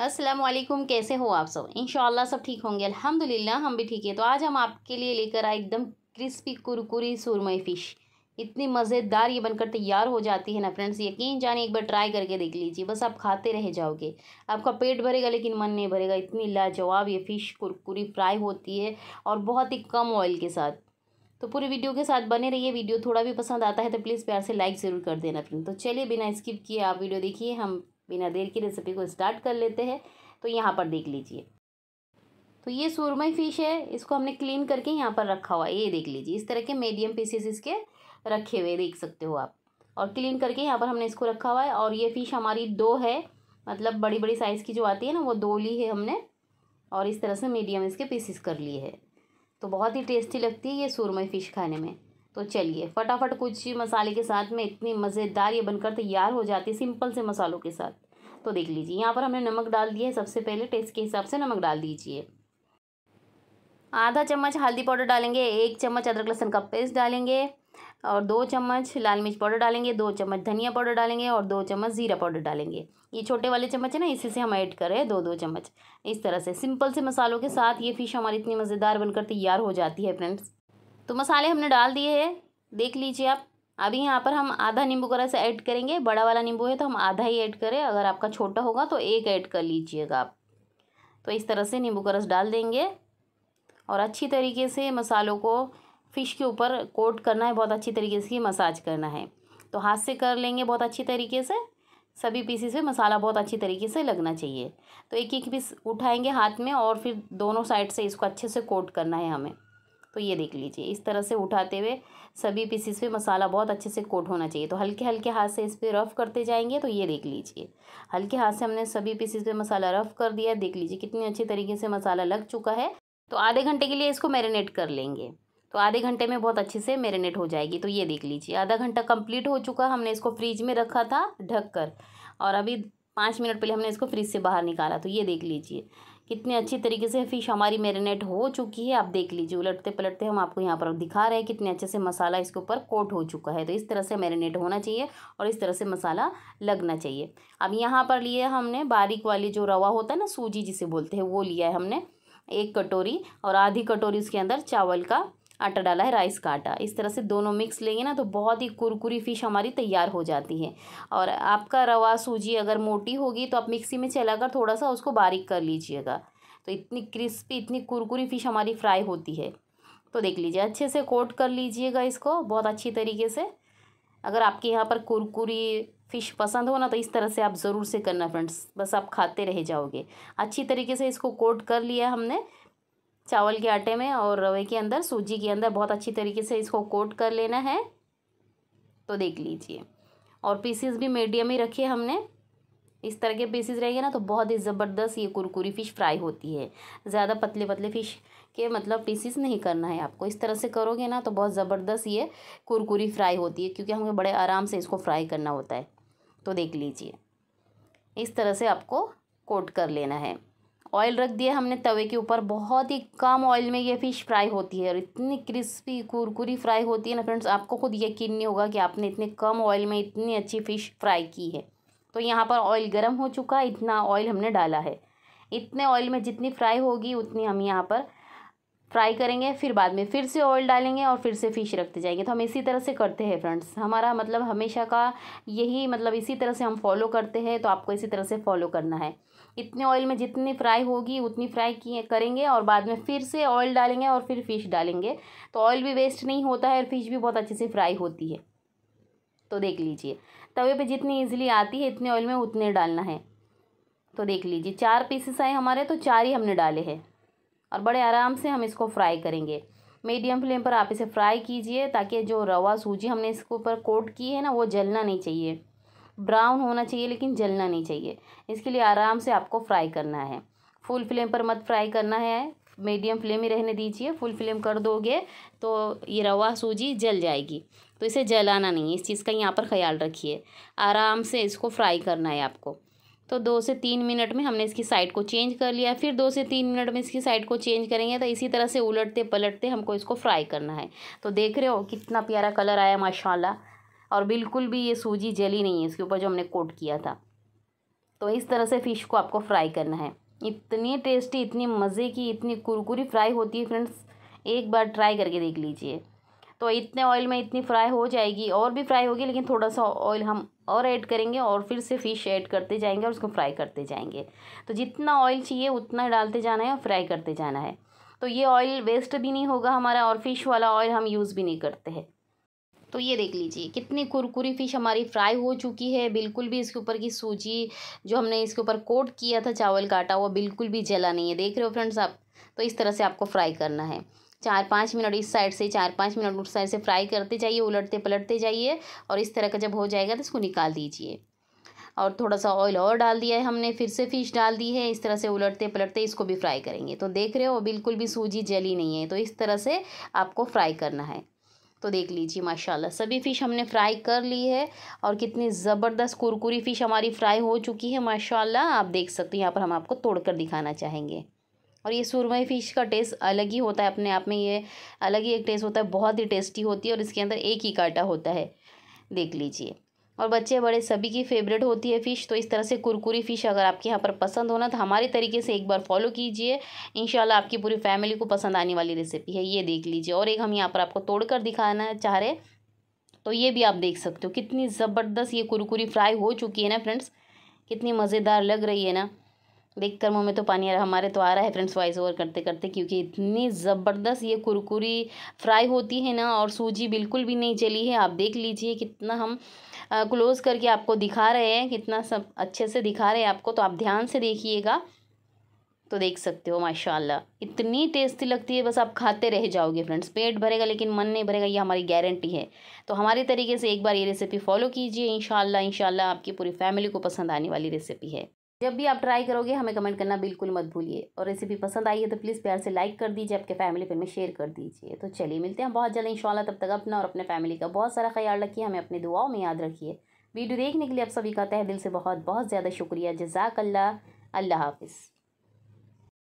असलम कैसे हो आप सब इन सब ठीक होंगे अल्हम्दुलिल्लाह हम भी ठीक है तो आज हम आपके लिए लेकर आए एकदम क्रिस्पी कुरकुरी सुरमई फ़िश इतनी मज़ेदार ये बनकर तैयार हो जाती है ना फ्रेंड्स यकीन जाने एक बार ट्राई करके देख लीजिए बस आप खाते रह जाओगे आपका पेट भरेगा लेकिन मन नहीं भरेगा इतनी लाजवाब ये फ़िश कुरकुरी फ्राई होती है और बहुत ही कम ऑयल के साथ तो पूरी वीडियो के साथ बने रहिए वीडियो थोड़ा भी पसंद आता है तो प्लीज़ प्यार से लाइक ज़रूर कर देना फ्रेंड तो चलिए बिना स्किप किए आप वीडियो देखिए हम बिना देर की रेसिपी को स्टार्ट कर लेते हैं तो यहाँ पर देख लीजिए तो ये सुरमई फिश है इसको हमने क्लीन करके यहाँ पर रखा हुआ है ये देख लीजिए इस तरह के मीडियम पीसेस इसके रखे हुए देख सकते हो आप और क्लीन करके यहाँ पर हमने इसको रखा हुआ है और ये फ़िश हमारी दो है मतलब बड़ी बड़ी साइज़ की जो आती है ना वो दो ली है हमने और इस तरह से मीडियम इसके पीसेस कर लिए है तो बहुत ही टेस्टी लगती है ये सुरमई फ़िश खाने में तो चलिए फटाफट कुछ मसाले के साथ में इतनी मज़ेदार ये बनकर तैयार हो जाती है सिंपल से मसालों के साथ तो देख लीजिए यहाँ पर हमने नमक डाल दिया है सबसे पहले टेस्ट के हिसाब से नमक डाल दीजिए आधा चम्मच हल्दी पाउडर डालेंगे एक चम्मच अदरक लहसुन का पेस्ट डालेंगे और दो चम्मच लाल मिर्च पाउडर डालेंगे दो चम्मच धनिया पाउडर डालेंगे और दो चम्मच जीरा पाउडर डालेंगे ये छोटे वाले चम्मच है ना इसी से हम ऐड कर रहे हैं दो दो चम्मच इस तरह से सिंपल से मसालों के साथ ये फ़िश हमारी इतनी मज़ेदार बनकर तैयार हो जाती है फ्रेंड्स तो मसाले हमने डाल दिए हैं देख लीजिए आप अभी यहाँ पर हम आधा नींबू का रस ऐड करेंगे बड़ा वाला नींबू है तो हम आधा ही ऐड करें अगर आपका छोटा होगा तो एक ऐड कर लीजिएगा आप तो इस तरह से नींबू का रस डाल देंगे और अच्छी तरीके से मसालों को फ़िश के ऊपर कोट करना है बहुत अच्छी तरीके से मसाज करना है तो हाथ से कर लेंगे बहुत अच्छी तरीके से सभी पीसीस में मसाला बहुत अच्छी तरीके से लगना चाहिए तो एक एक पीस उठाएंगे हाथ में और फिर दोनों साइड से इसको अच्छे से कोट करना है हमें तो ये देख लीजिए इस तरह से उठाते हुए सभी पीसीस पे मसाला बहुत अच्छे से कोट होना चाहिए तो हल्के हल्के हाथ से इस पर रफ़ करते जाएंगे तो ये देख लीजिए हल्के हाथ से हमने सभी पीसीस पे मसाला रफ़ कर दिया देख लीजिए कितनी अच्छी तरीके से मसाला लग चुका है तो आधे घंटे के लिए इसको मैरिनेट कर लेंगे तो आधे घंटे में बहुत अच्छे से मेरीनेट हो जाएगी तो ये देख लीजिए आधा घंटा कम्प्लीट हो चुका हमने इसको फ्रिज में रखा था ढक कर और अभी पाँच मिनट पहले हमने इसको फ्रिज से बाहर निकाला तो ये देख लीजिए कितने अच्छी तरीके से फ़िश हमारी मैरिनेट हो चुकी है आप देख लीजिए उलटते पलटते हम आपको यहाँ पर दिखा रहे हैं कितने अच्छे से मसाला इसके ऊपर कोट हो चुका है तो इस तरह से मैरिनेट होना चाहिए और इस तरह से मसाला लगना चाहिए अब यहाँ पर लिए हमने बारीक वाली जो रवा होता है ना सूजी जिसे बोलते हैं वो लिया है हमने एक कटोरी और आधी कटोरी उसके अंदर चावल का आटा डाला है राइस का आटा इस तरह से दोनों मिक्स लेंगे ना तो बहुत ही कुरकुरी फ़िश हमारी तैयार हो जाती है और आपका रवा सूजी अगर मोटी होगी तो आप मिक्सी में चलाकर थोड़ा सा उसको बारीक कर लीजिएगा तो इतनी क्रिस्पी इतनी कुरकुरी फ़िश हमारी फ्राई होती है तो देख लीजिए अच्छे से कोट कर लीजिएगा इसको बहुत अच्छी तरीके से अगर आपके यहाँ पर कुरकुरी फ़िश पसंद हो ना तो इस तरह से आप ज़रूर से करना फ्रेंड्स बस आप खाते रह जाओगे अच्छी तरीके से इसको कोट कर लिया हमने चावल के आटे में और रवे के अंदर सूजी के अंदर बहुत अच्छी तरीके से इसको कोट कर लेना है तो देख लीजिए और पीसीस भी मीडियम ही रखे हमने इस तरह के पीसीस रहेंगे ना तो बहुत ही ज़बरदस्त ये कुरकुरी फ़िश फ्राई होती है ज़्यादा पतले पतले फ़िश के मतलब पीसीस नहीं करना है आपको इस तरह से करोगे ना तो बहुत ज़बरदस्त ये कुरकुरी फ्राई होती है क्योंकि हमें बड़े आराम से इसको फ्राई करना होता है तो देख लीजिए इस तरह से आपको कोट कर लेना है ऑयल रख दिया हमने तवे के ऊपर बहुत ही कम ऑयल में ये फ़िश फ्राई होती है और इतनी क्रिस्पी कुरकुरी फ्राई होती है ना फ्रेंड्स आपको खुद यकीन नहीं होगा कि आपने इतने कम ऑयल में इतनी अच्छी फ़िश फ्राई की है तो यहाँ पर ऑयल गर्म हो चुका है इतना ऑयल हमने डाला है इतने ऑयल में जितनी फ्राई होगी उतनी हम यहाँ पर फ्राई करेंगे फिर बाद में फिर से ऑयल डालेंगे और फिर से फ़िश रखते जाएंगे तो हम इसी तरह से करते हैं फ्रेंड्स हमारा मतलब हमेशा का यही मतलब इसी तरह से हम फॉलो करते हैं तो आपको इसी तरह से फॉलो करना है इतने ऑयल में जितनी फ्राई होगी उतनी फ्राई किए करेंगे और बाद में फिर से ऑयल डालेंगे और फिर फिश डालेंगे तो ऑयल भी वेस्ट नहीं होता है और फिश भी बहुत अच्छे से फ्राई होती है तो देख लीजिए तवे पे जितनी इजीली आती है इतने ऑयल में उतने डालना है तो देख लीजिए चार पीसेस आए हमारे तो चार ही हमने डाले हैं और बड़े आराम से हम इसको फ्राई करेंगे मीडियम फ्लेम पर आप इसे फ्राई कीजिए ताकि जो रवा सूजी हमने इसके ऊपर कोट की है ना वो जलना नहीं चाहिए ब्राउन होना चाहिए लेकिन जलना नहीं चाहिए इसके लिए आराम से आपको फ्राई करना है फुल फ्लेम पर मत फ्राई करना है मीडियम फ्लेम ही रहने दीजिए फुल फ्लेम कर दोगे तो ये रवा सूजी जल जाएगी तो इसे जलाना नहीं है इस चीज़ का यहाँ पर ख्याल रखिए आराम से इसको फ्राई करना है आपको तो दो से तीन मिनट में हमने इसकी साइड को चेंज कर लिया फिर दो से तीन मिनट में इसकी साइड को चेंज करेंगे तो इसी तरह से उलटते पलटते हमको इसको फ्राई करना है तो देख रहे हो कितना प्यारा कलर आया माशाल्लाह और बिल्कुल भी ये सूजी जली नहीं है इसके ऊपर जो हमने कोट किया था तो इस तरह से फ़िश को आपको फ्राई करना है इतनी टेस्टी इतनी मज़े की इतनी कुरकुरी फ्राई होती है फ्रेंड्स एक बार ट्राई करके देख लीजिए तो इतने ऑयल में इतनी फ्राई हो जाएगी और भी फ्राई होगी लेकिन थोड़ा सा ऑयल हम और ऐड करेंगे और फिर से फ़िश ऐड करते जाएंगे और उसको फ्राई करते जाएंगे तो जितना ऑयल चाहिए उतना डालते जाना है और फ्राई करते जाना है तो ये ऑयल वेस्ट भी नहीं होगा हमारा और फ़िश वाला ऑयल हम यूज़ भी नहीं करते हैं तो ये देख लीजिए कितनी कुरकुरी फ़िश हमारी फ्राई हो चुकी है बिल्कुल भी इसके ऊपर की सूजी जो हमने इसके ऊपर कोट किया था चावल काटा हुआ बिल्कुल भी जला नहीं है देख रहे हो फ्रेंड्स आप तो इस तरह से आपको फ्राई करना है चार पाँच मिनट इस साइड से चार पाँच मिनट उस साइड से फ्राई करते जाइए उलटते पलटते जाइए और इस तरह का जब हो जाएगा तो इसको निकाल दीजिए और थोड़ा सा ऑयल और डाल दिया है हमने फिर से फिश डाल दी है इस तरह से उलटते पलटते इसको भी फ्राई करेंगे तो देख रहे हो बिल्कुल भी सूजी जली नहीं है तो इस तरह से आपको फ्राई करना है तो देख लीजिए माशाल्लाह सभी फ़िश हमने फ्राई कर ली है और कितनी ज़बरदस्त कुरकुरी फ़िश हमारी फ्राई हो चुकी है माशाल्लाह आप देख सकते हैं यहाँ पर हम आपको तोड़ कर दिखाना चाहेंगे और ये सुरमई फ़िश का टेस्ट अलग ही होता है अपने आप में ये अलग ही एक टेस्ट होता है बहुत ही टेस्टी होती है और इसके अंदर एक ही काटा होता है देख लीजिए और बच्चे बड़े सभी की फेवरेट होती है फ़िश तो इस तरह से कुरकुरी फ़िश अगर आपके यहाँ पर पसंद होना तो हमारे तरीके से एक बार फॉलो कीजिए इन आपकी पूरी फैमिली को पसंद आने वाली रेसिपी है ये देख लीजिए और एक हम यहाँ पर आपको तोड़ कर दिखाना चाह रहे तो ये भी आप देख सकते हो कितनी ज़बरदस्त ये कुरकुरी फ्राई हो चुकी है ना फ्रेंड्स कितनी मज़ेदार लग रही है ना अधिकतर मुँह में तो पानी आ रहा हमारे तो आ रहा है फ्रेंड्स वॉइस ओवर करते करते क्योंकि इतनी ज़बरदस्त ये कुरकुरी फ्राई होती है ना और सूजी बिल्कुल भी नहीं चली है आप देख लीजिए कितना हम क्लोज़ करके आपको दिखा रहे हैं कितना सब अच्छे से दिखा रहे हैं आपको तो आप ध्यान से देखिएगा तो देख सकते हो माशाल्लाह इतनी टेस्टी लगती है बस आप खाते रह जाओगे फ्रेंड्स पेट भरेगा लेकिन मन नहीं भरेगा ये हमारी गारंटी है तो हमारे तरीके से एक बार ये रेसिपी फॉलो कीजिए इन शाला आपकी पूरी फैमिली को पसंद आने वाली रेसिपी है जब भी आप ट्राई करोगे हमें कमेंट करना बिल्कुल मत भूलिए और रेसिपी पसंद आई है तो प्लीज़ प्यार से लाइक कर दीजिए आपके फैमिली पर में शेयर कर दीजिए तो चलिए मिलते हैं बहुत जल्द इंशाल्लाह तब तक अपना और अपने फैमिली का बहुत सारा ख्याल रखिए हमें अपनी दुआओं में याद रखिए वीडियो देखने के लिए आप सभी का तह दिल से बहुत बहुत ज़्यादा शुक्रिया जजाकल्ला अल्लाह हाफिज़